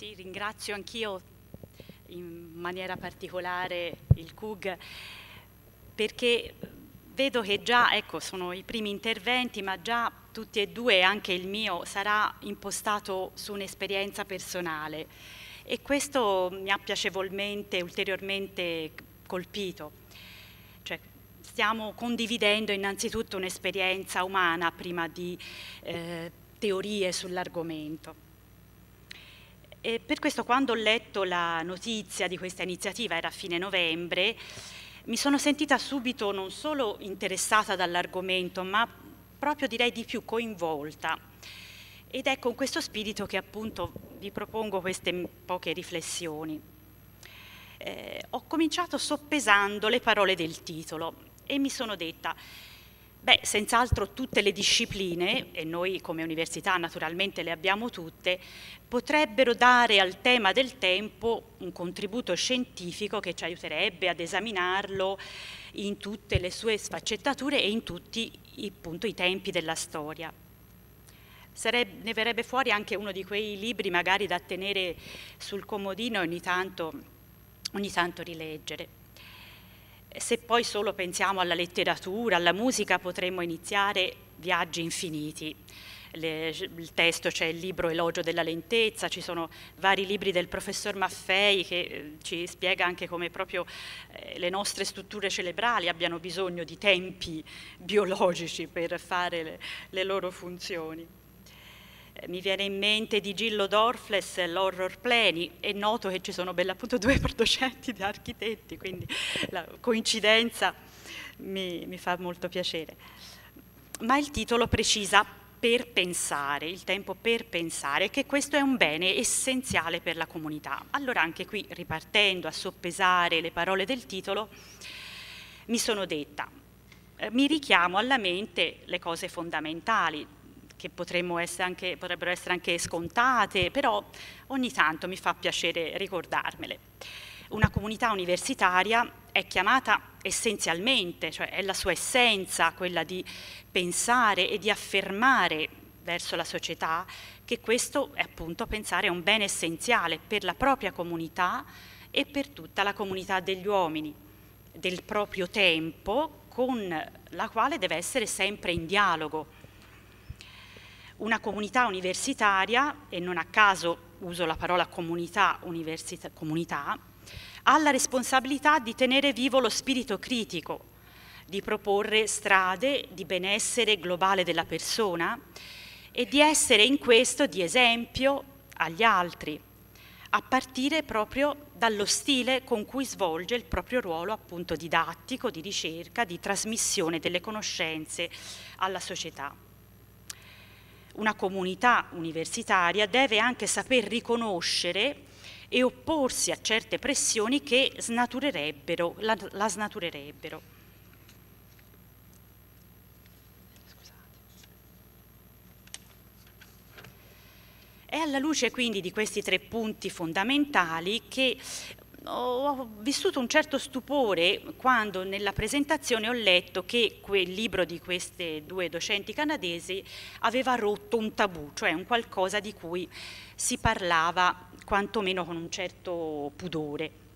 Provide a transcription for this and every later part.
Sì, ringrazio anch'io in maniera particolare il CUG perché vedo che già, ecco, sono i primi interventi, ma già tutti e due, anche il mio, sarà impostato su un'esperienza personale e questo mi ha piacevolmente, ulteriormente colpito. Cioè, stiamo condividendo innanzitutto un'esperienza umana prima di eh, teorie sull'argomento. E per questo quando ho letto la notizia di questa iniziativa, era a fine novembre, mi sono sentita subito non solo interessata dall'argomento, ma proprio direi di più coinvolta. Ed è con ecco, questo spirito che appunto vi propongo queste poche riflessioni. Eh, ho cominciato soppesando le parole del titolo e mi sono detta, Beh, senz'altro tutte le discipline, e noi come università naturalmente le abbiamo tutte, potrebbero dare al tema del tempo un contributo scientifico che ci aiuterebbe ad esaminarlo in tutte le sue sfaccettature e in tutti appunto, i tempi della storia. Sarebbe, ne verrebbe fuori anche uno di quei libri magari da tenere sul comodino e ogni tanto, ogni tanto rileggere. Se poi solo pensiamo alla letteratura, alla musica, potremmo iniziare viaggi infiniti. Le, il testo c'è il libro Elogio della lentezza, ci sono vari libri del professor Maffei che eh, ci spiega anche come proprio eh, le nostre strutture cerebrali abbiano bisogno di tempi biologici per fare le, le loro funzioni mi viene in mente di Gillo Dorfles l'horror pleni, e noto che ci sono bell'appunto due docenti di architetti, quindi la coincidenza mi, mi fa molto piacere. Ma il titolo precisa per pensare, il tempo per pensare, che questo è un bene essenziale per la comunità. Allora anche qui, ripartendo a soppesare le parole del titolo, mi sono detta, eh, mi richiamo alla mente le cose fondamentali, che essere anche, potrebbero essere anche scontate, però ogni tanto mi fa piacere ricordarmele. Una comunità universitaria è chiamata essenzialmente, cioè è la sua essenza, quella di pensare e di affermare verso la società che questo è appunto pensare a un bene essenziale per la propria comunità e per tutta la comunità degli uomini, del proprio tempo con la quale deve essere sempre in dialogo una comunità universitaria, e non a caso uso la parola comunità, comunità, ha la responsabilità di tenere vivo lo spirito critico, di proporre strade di benessere globale della persona e di essere in questo di esempio agli altri, a partire proprio dallo stile con cui svolge il proprio ruolo appunto didattico, di ricerca, di trasmissione delle conoscenze alla società una comunità universitaria deve anche saper riconoscere e opporsi a certe pressioni che snaturerebbero, la, la snaturerebbero. È alla luce quindi di questi tre punti fondamentali che ho vissuto un certo stupore quando nella presentazione ho letto che quel libro di queste due docenti canadesi aveva rotto un tabù, cioè un qualcosa di cui si parlava quantomeno con un certo pudore.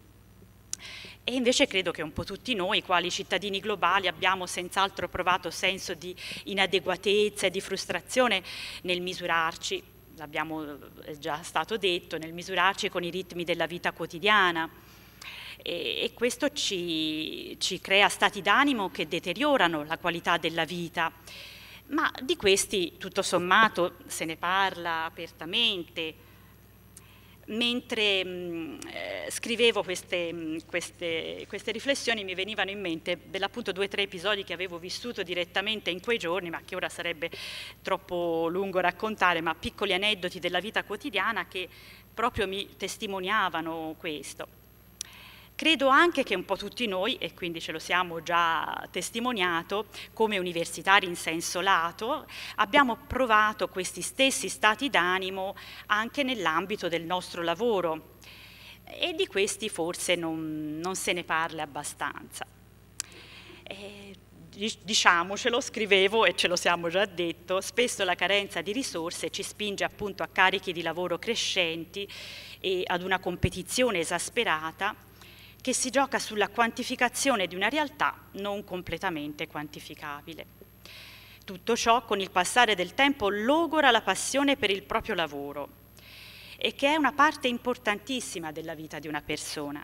E invece credo che un po' tutti noi, quali cittadini globali, abbiamo senz'altro provato senso di inadeguatezza e di frustrazione nel misurarci l'abbiamo eh, già stato detto, nel misurarci con i ritmi della vita quotidiana e, e questo ci, ci crea stati d'animo che deteriorano la qualità della vita. Ma di questi, tutto sommato, se ne parla apertamente, mentre mh, eh, scrivevo queste, mh, queste, queste, riflessioni mi venivano in mente dell'appunto due o tre episodi che avevo vissuto direttamente in quei giorni, ma che ora sarebbe troppo lungo raccontare, ma piccoli aneddoti della vita quotidiana che proprio mi testimoniavano questo. Credo anche che un po' tutti noi, e quindi ce lo siamo già testimoniato, come universitari in senso lato, abbiamo provato questi stessi stati d'animo anche nell'ambito del nostro lavoro e di questi forse non, non se ne parla abbastanza. Eh, diciamocelo, scrivevo e ce lo siamo già detto, spesso la carenza di risorse ci spinge appunto a carichi di lavoro crescenti e ad una competizione esasperata che si gioca sulla quantificazione di una realtà non completamente quantificabile. Tutto ciò con il passare del tempo logora la passione per il proprio lavoro e che è una parte importantissima della vita di una persona.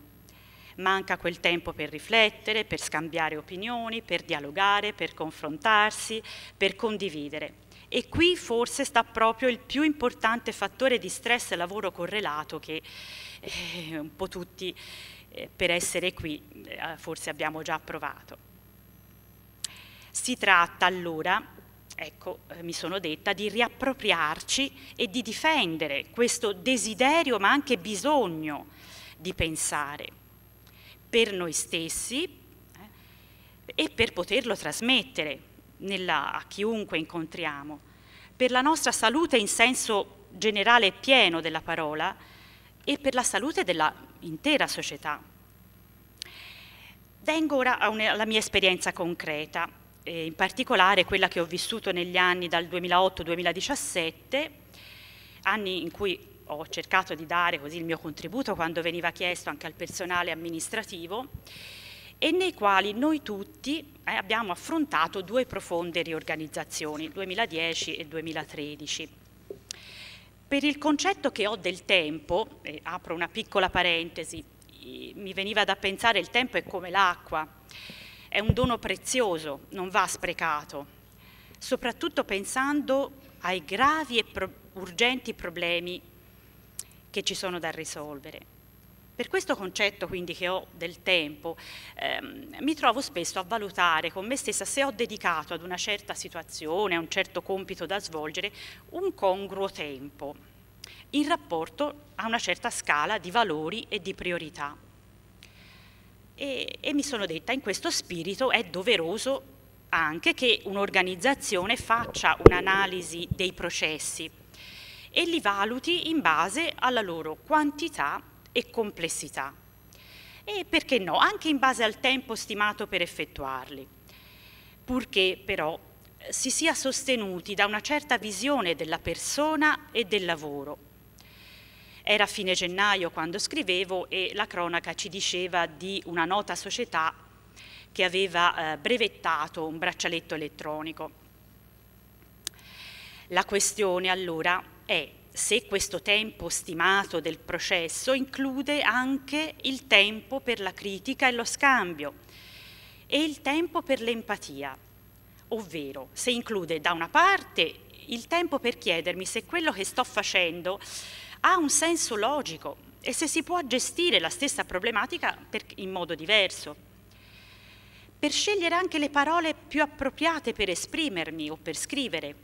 Manca quel tempo per riflettere, per scambiare opinioni, per dialogare, per confrontarsi, per condividere. E qui forse sta proprio il più importante fattore di stress e lavoro correlato che eh, un po' tutti eh, per essere qui eh, forse abbiamo già provato. Si tratta allora, ecco, eh, mi sono detta, di riappropriarci e di difendere questo desiderio ma anche bisogno di pensare per noi stessi e per poterlo trasmettere nella, a chiunque incontriamo. Per la nostra salute in senso generale pieno della parola e per la salute della intera società. Vengo ora alla mia esperienza concreta, in particolare quella che ho vissuto negli anni dal 2008-2017, anni in cui ho cercato di dare così il mio contributo quando veniva chiesto anche al personale amministrativo e nei quali noi tutti eh, abbiamo affrontato due profonde riorganizzazioni, 2010 e 2013. Per il concetto che ho del tempo, e apro una piccola parentesi, mi veniva da pensare il tempo è come l'acqua, è un dono prezioso, non va sprecato, soprattutto pensando ai gravi e pro urgenti problemi che ci sono da risolvere. Per questo concetto quindi che ho del tempo, ehm, mi trovo spesso a valutare con me stessa se ho dedicato ad una certa situazione, a un certo compito da svolgere, un congruo tempo in rapporto a una certa scala di valori e di priorità. E, e mi sono detta, in questo spirito è doveroso anche che un'organizzazione faccia un'analisi dei processi e li valuti in base alla loro quantità e complessità. E perché no, anche in base al tempo stimato per effettuarli, purché però si sia sostenuti da una certa visione della persona e del lavoro. Era fine gennaio quando scrivevo e la cronaca ci diceva di una nota società che aveva eh, brevettato un braccialetto elettronico. La questione allora è se questo tempo stimato del processo include anche il tempo per la critica e lo scambio e il tempo per l'empatia, ovvero se include da una parte il tempo per chiedermi se quello che sto facendo ha un senso logico e se si può gestire la stessa problematica per, in modo diverso. Per scegliere anche le parole più appropriate per esprimermi o per scrivere,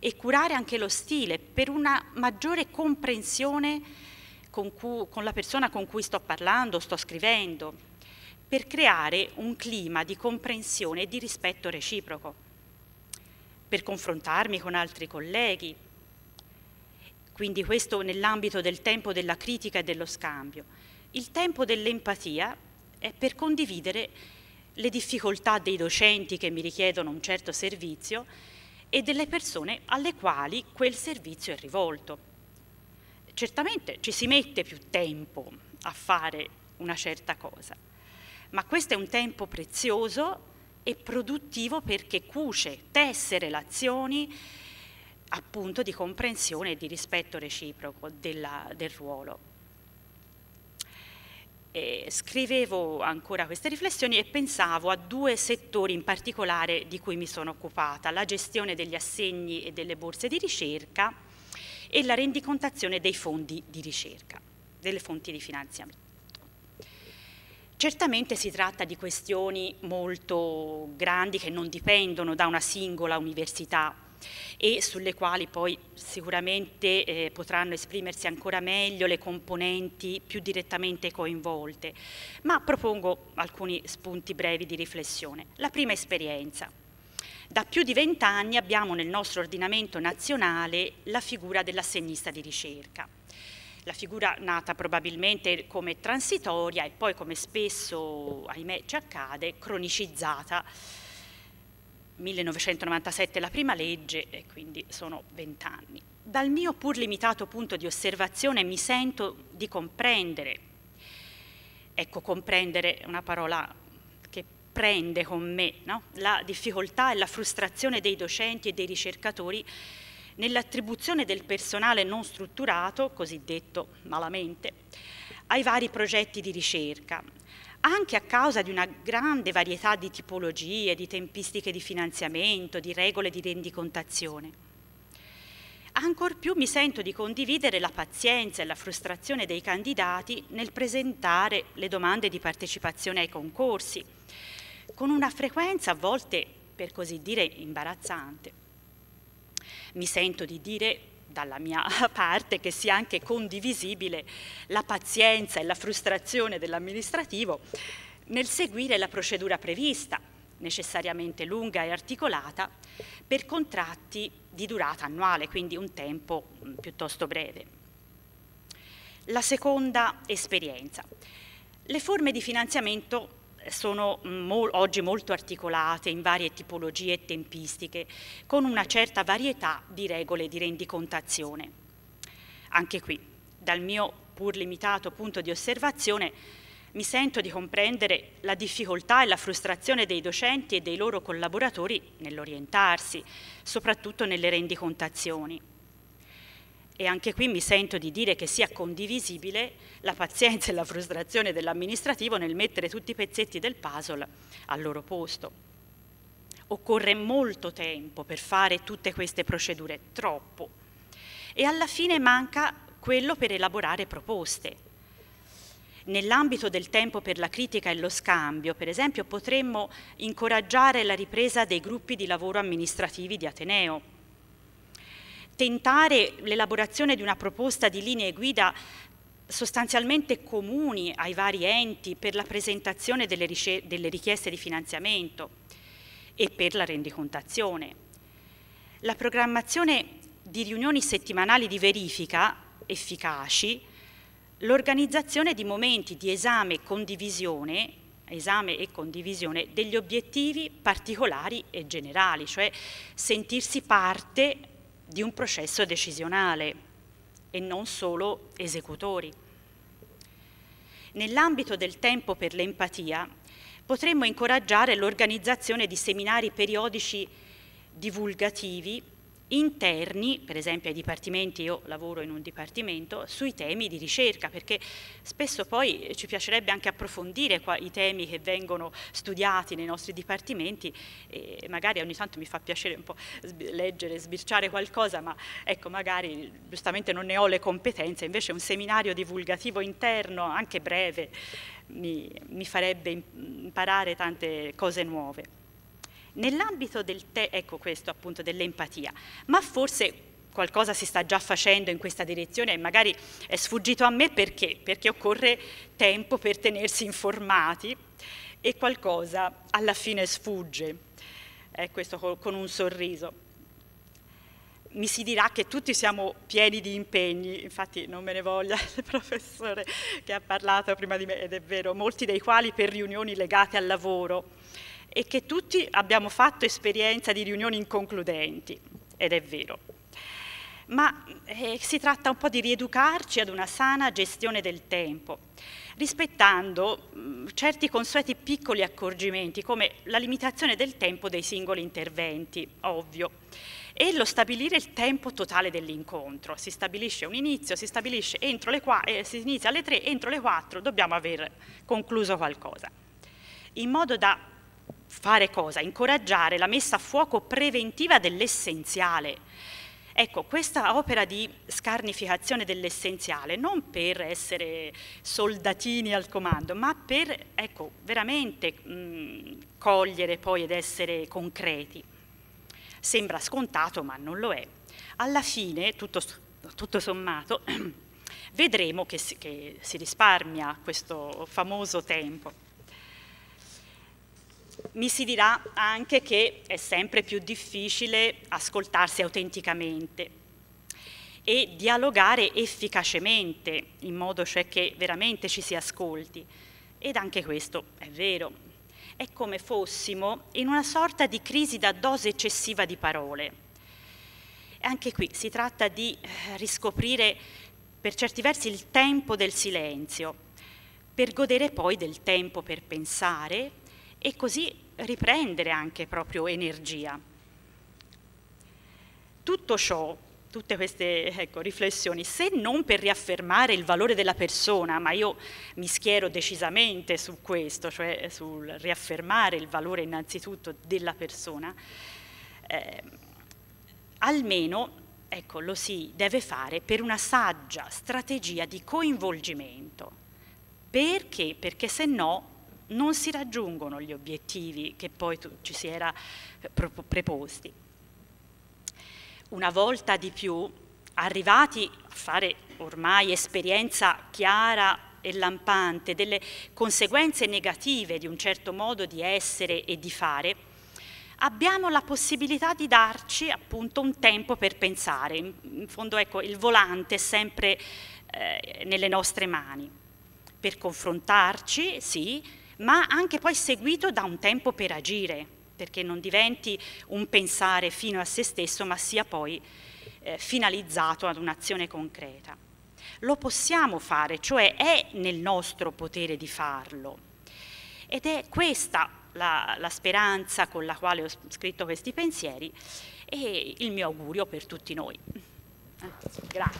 e curare anche lo stile per una maggiore comprensione con, cui, con la persona con cui sto parlando, sto scrivendo, per creare un clima di comprensione e di rispetto reciproco, per confrontarmi con altri colleghi. Quindi questo nell'ambito del tempo della critica e dello scambio. Il tempo dell'empatia è per condividere le difficoltà dei docenti che mi richiedono un certo servizio e delle persone alle quali quel servizio è rivolto. Certamente ci si mette più tempo a fare una certa cosa, ma questo è un tempo prezioso e produttivo perché cuce, tesse relazioni appunto di comprensione e di rispetto reciproco della, del ruolo eh, scrivevo ancora queste riflessioni e pensavo a due settori in particolare di cui mi sono occupata, la gestione degli assegni e delle borse di ricerca e la rendicontazione dei fondi di ricerca, delle fonti di finanziamento. Certamente si tratta di questioni molto grandi che non dipendono da una singola università e sulle quali poi sicuramente eh, potranno esprimersi ancora meglio le componenti più direttamente coinvolte, ma propongo alcuni spunti brevi di riflessione. La prima esperienza. Da più di vent'anni abbiamo nel nostro ordinamento nazionale la figura dell'assegnista di ricerca la figura nata probabilmente come transitoria e poi come spesso, ahimè, ci accade, cronicizzata 1997 la prima legge e quindi sono vent'anni. Dal mio pur limitato punto di osservazione mi sento di comprendere, ecco comprendere una parola che prende con me, no? la difficoltà e la frustrazione dei docenti e dei ricercatori nell'attribuzione del personale non strutturato, cosiddetto malamente, ai vari progetti di ricerca, anche a causa di una grande varietà di tipologie, di tempistiche di finanziamento, di regole di rendicontazione. Ancor più mi sento di condividere la pazienza e la frustrazione dei candidati nel presentare le domande di partecipazione ai concorsi, con una frequenza a volte, per così dire, imbarazzante. Mi sento di dire dalla mia parte che sia anche condivisibile la pazienza e la frustrazione dell'amministrativo nel seguire la procedura prevista, necessariamente lunga e articolata, per contratti di durata annuale, quindi un tempo mm, piuttosto breve. La seconda esperienza. Le forme di finanziamento sono mo oggi molto articolate in varie tipologie e tempistiche, con una certa varietà di regole di rendicontazione. Anche qui, dal mio pur limitato punto di osservazione, mi sento di comprendere la difficoltà e la frustrazione dei docenti e dei loro collaboratori nell'orientarsi, soprattutto nelle rendicontazioni e anche qui mi sento di dire che sia condivisibile la pazienza e la frustrazione dell'amministrativo nel mettere tutti i pezzetti del puzzle al loro posto. Occorre molto tempo per fare tutte queste procedure, troppo. E alla fine manca quello per elaborare proposte. Nell'ambito del tempo per la critica e lo scambio, per esempio, potremmo incoraggiare la ripresa dei gruppi di lavoro amministrativi di Ateneo, tentare l'elaborazione di una proposta di linee guida sostanzialmente comuni ai vari enti per la presentazione delle, delle richieste di finanziamento e per la rendicontazione. La programmazione di riunioni settimanali di verifica efficaci, l'organizzazione di momenti di esame e condivisione esame e condivisione degli obiettivi particolari e generali, cioè sentirsi parte di un processo decisionale e non solo esecutori. Nell'ambito del tempo per l'empatia potremmo incoraggiare l'organizzazione di seminari periodici divulgativi interni, per esempio ai dipartimenti, io lavoro in un dipartimento, sui temi di ricerca, perché spesso poi ci piacerebbe anche approfondire i temi che vengono studiati nei nostri dipartimenti e magari ogni tanto mi fa piacere un po' leggere, sbirciare qualcosa, ma ecco magari giustamente non ne ho le competenze, invece un seminario divulgativo interno, anche breve, mi, mi farebbe imparare tante cose nuove. Nell'ambito del te- ecco questo appunto dell'empatia, ma forse qualcosa si sta già facendo in questa direzione e magari è sfuggito a me perché? Perché occorre tempo per tenersi informati e qualcosa alla fine sfugge, eh, questo con un sorriso. Mi si dirà che tutti siamo pieni di impegni, infatti non me ne voglia il professore che ha parlato prima di me, ed è vero, molti dei quali per riunioni legate al lavoro e che tutti abbiamo fatto esperienza di riunioni inconcludenti, ed è vero. Ma eh, si tratta un po' di rieducarci ad una sana gestione del tempo, rispettando mh, mm, certi consueti piccoli accorgimenti, come la limitazione del tempo dei singoli interventi, ovvio, e lo stabilire il tempo totale dell'incontro. Si stabilisce un inizio, si stabilisce entro le qua- eh, si inizia alle tre, entro le quattro dobbiamo aver concluso qualcosa, in modo da fare cosa? Incoraggiare la messa a fuoco preventiva dell'essenziale. Ecco, questa opera di scarnificazione dell'essenziale, non per essere soldatini al comando, ma per ecco, veramente mh, cogliere poi ed essere concreti. Sembra scontato, ma non lo è. Alla fine, tutto, tutto sommato, vedremo che si, che si risparmia questo famoso tempo. Mi si dirà anche che è sempre più difficile ascoltarsi autenticamente e dialogare efficacemente, in modo cioè che veramente ci si ascolti. Ed anche questo è vero. È come fossimo in una sorta di crisi da dose eccessiva di parole. Anche qui si tratta di eh, riscoprire per certi versi il tempo del silenzio, per godere poi del tempo per pensare, e così riprendere anche proprio energia. Tutto ciò, tutte queste ecco, riflessioni, se non per riaffermare il valore della persona, ma io mi schiero decisamente su questo, cioè sul riaffermare il valore innanzitutto della persona, eh, almeno ecco, lo si deve fare per una saggia strategia di coinvolgimento. Perché? Perché se no non si raggiungono gli obiettivi che poi tu, ci si era eh, preposti. Una volta di più, arrivati a fare ormai esperienza chiara e lampante delle conseguenze negative di un certo modo di essere e di fare, abbiamo la possibilità di darci appunto un tempo per pensare. In, fondo ecco, il volante è sempre eh, nelle nostre mani, per confrontarci, sì, ma anche poi seguito da un tempo per agire, perché non diventi un pensare fino a se stesso, ma sia poi eh, finalizzato ad un'azione concreta. Lo possiamo fare, cioè è nel nostro potere di farlo. Ed è questa la, la speranza con la quale ho scritto questi pensieri e il mio augurio per tutti noi. Grazie.